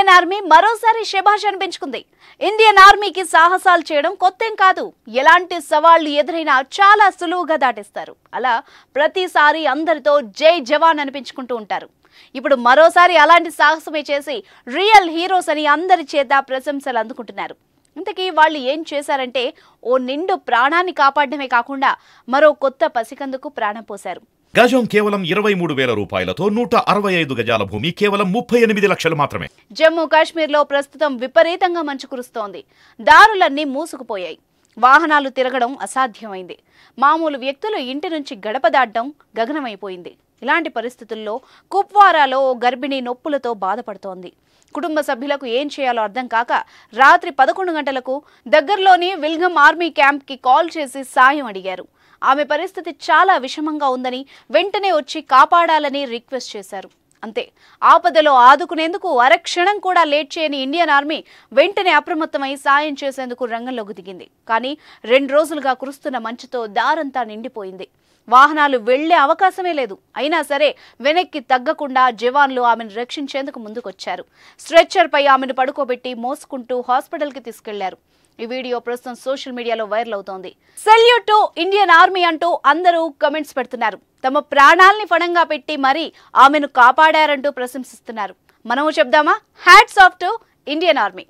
Indian army మరోసారి శభాష్ అనిపించుకుంది Indian ఆర్మీకి సాహసాలు చేయడం కొత్తం కాదు ఎలాంటి సవాళ్లు ఎదురైనా చాలా సులువుగా దాటిస్తారు అలా ప్రతిసారి అందరితో జై జవాన్ అనిపించుకుంటూ ఉంటారు ఇప్పుడు మరోసారి అలాంటి సాహసమే చేసి రియల్ హీరోస్ అని అందరి చేత ప్రశంసలు అందుకుంటున్నారు ఇంతకీ వాళ్ళు ఏం చేశారంటే ఓ నిండు ప్రాణాన్ని కాపాడమే కాకుండా మరో కొత్త పసికందుకు ప్రాణం పోశారు గజం కేవలం ఇరవై మూడు వేల రూపాయలతో నూట అరవై ఐదు గజాల భూమి కేవలం ముప్పై ఎనిమిది లక్షలు మాత్రమే జమ్మూ కాశ్మీర్ లో ప్రస్తుతం విపరీతంగా మంచు కురుస్తోంది దారులన్నీ మూసుకుపోయాయి వాహనాలు తిరగడం అసాధ్యమైంది మామూలు వ్యక్తులు ఇంటి నుంచి గడప దాటడం గగనమైపోయింది ఇలాంటి పరిస్థితుల్లో కుప్వారాలో గర్భిణీ నొప్పులతో బాధపడుతోంది కుటుంబ సభ్యులకు ఏం చేయాలో అర్థం కాక రాత్రి పదకొండు గంటలకు దగ్గరలోని విల్గమ్ ఆర్మీ క్యాంప్కి కాల్ చేసి సాయం అడిగారు ఆమె పరిస్థితి చాలా విషమంగా ఉందని వెంటనే వచ్చి కాపాడాలని రిక్వెస్ట్ చేశారు అంతే ఆపదలో ఆదుకునేందుకు అరక్షణం కూడా లేట్ చేయని ఇండియన్ ఆర్మీ వెంటనే అప్రమత్తమై సాయం చేసేందుకు రంగంలోకి దిగింది కానీ రెండు రోజులుగా కురుస్తున్న మంచుతో దారంతా నిండిపోయింది వాహనాలు వెళ్లే అవకాశమే లేదు అయినా సరే వెనక్కి తగ్గకుండా జవాన్లు ఆమెను రక్షించేందుకు ముందుకొచ్చారు స్ట్రెచ్చర్పై ఆమెను పడుకోబెట్టి మోసుకుంటూ హాస్పిటల్కి తీసుకెళ్లారు ఈ వీడియో ప్రస్తుతం సోషల్ మీడియాలో వైరల్ అవుతోంది సెల్యూట్ టు ఇండియన్ ఆర్మీ అంటూ అందరూ కమెంట్స్ పెడుతున్నారు తమ ప్రాణాల్ని ఫణంగా పెట్టి మరీ ఆమెను కాపాడారంటూ ప్రశంసిస్తున్నారు మనము చెప్దామా hats off to Indian army